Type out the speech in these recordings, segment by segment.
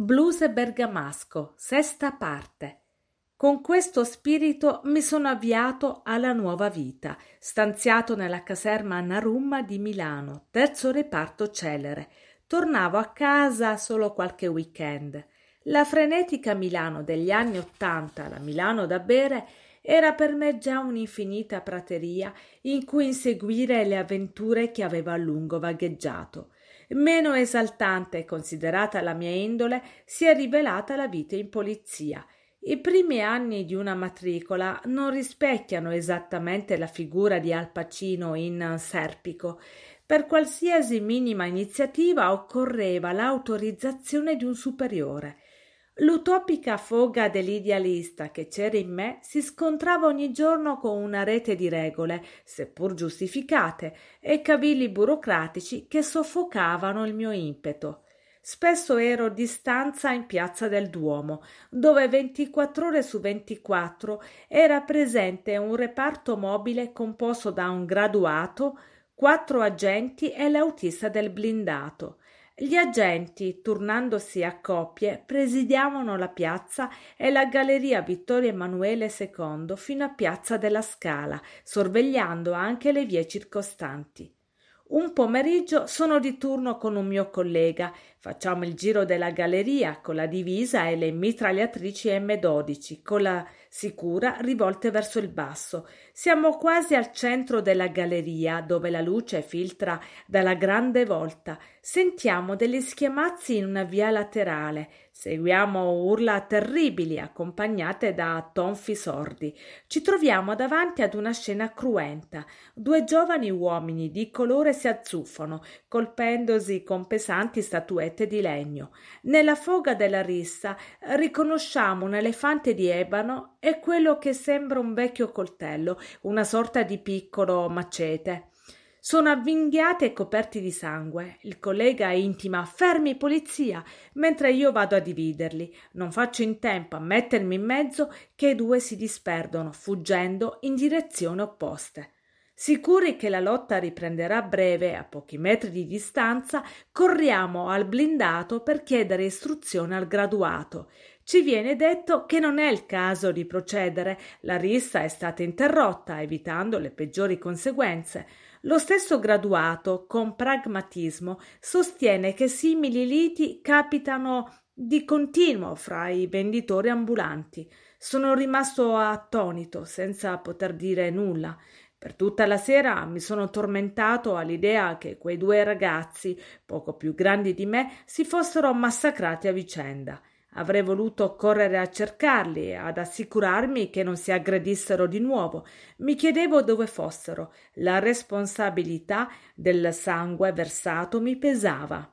Blues bergamasco, sesta parte. Con questo spirito mi sono avviato alla nuova vita, stanziato nella caserma Narumma di Milano, terzo reparto celere. Tornavo a casa solo qualche weekend. La frenetica Milano degli anni Ottanta, la Milano da bere, era per me già un'infinita prateria in cui inseguire le avventure che avevo a lungo vagheggiato meno esaltante considerata la mia indole si è rivelata la vita in polizia. I primi anni di una matricola non rispecchiano esattamente la figura di Al Pacino in Serpico. Per qualsiasi minima iniziativa occorreva l'autorizzazione di un superiore. L'utopica foga dell'idealista che c'era in me si scontrava ogni giorno con una rete di regole, seppur giustificate, e cavilli burocratici che soffocavano il mio impeto. Spesso ero di stanza in piazza del Duomo, dove 24 ore su 24 era presente un reparto mobile composto da un graduato, quattro agenti e l'autista del blindato. Gli agenti, turnandosi a coppie, presidiavano la piazza e la galleria Vittorio Emanuele II fino a piazza della Scala, sorvegliando anche le vie circostanti. Un pomeriggio sono di turno con un mio collega. Facciamo il giro della galleria con la divisa e le mitragliatrici M12 con la sicura rivolte verso il basso. Siamo quasi al centro della galleria dove la luce filtra dalla grande volta. Sentiamo degli schiamazzi in una via laterale. Seguiamo urla terribili accompagnate da tonfi sordi. Ci troviamo davanti ad una scena cruenta. Due giovani uomini di colore si azzuffano, colpendosi con pesanti statuette di legno. Nella foga della rissa riconosciamo un elefante di ebano e quello che sembra un vecchio coltello, una sorta di piccolo macete. Sono avvinghiati e coperti di sangue. Il collega intima fermi polizia mentre io vado a dividerli. Non faccio in tempo a mettermi in mezzo che i due si disperdono fuggendo in direzioni opposte. Sicuri che la lotta riprenderà a breve, a pochi metri di distanza, corriamo al blindato per chiedere istruzione al graduato. Ci viene detto che non è il caso di procedere, la rissa è stata interrotta, evitando le peggiori conseguenze. Lo stesso Graduato, con pragmatismo, sostiene che simili liti capitano di continuo fra i venditori ambulanti. Sono rimasto attonito, senza poter dire nulla. Per tutta la sera mi sono tormentato all'idea che quei due ragazzi, poco più grandi di me, si fossero massacrati a vicenda. Avrei voluto correre a cercarli, ad assicurarmi che non si aggredissero di nuovo. Mi chiedevo dove fossero. La responsabilità del sangue versato mi pesava.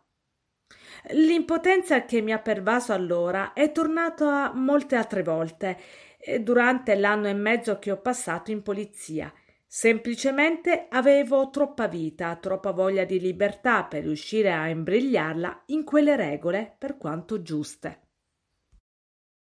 L'impotenza che mi ha pervaso allora è tornata molte altre volte eh, durante l'anno e mezzo che ho passato in polizia. Semplicemente avevo troppa vita, troppa voglia di libertà per riuscire a imbrigliarla in quelle regole per quanto giuste.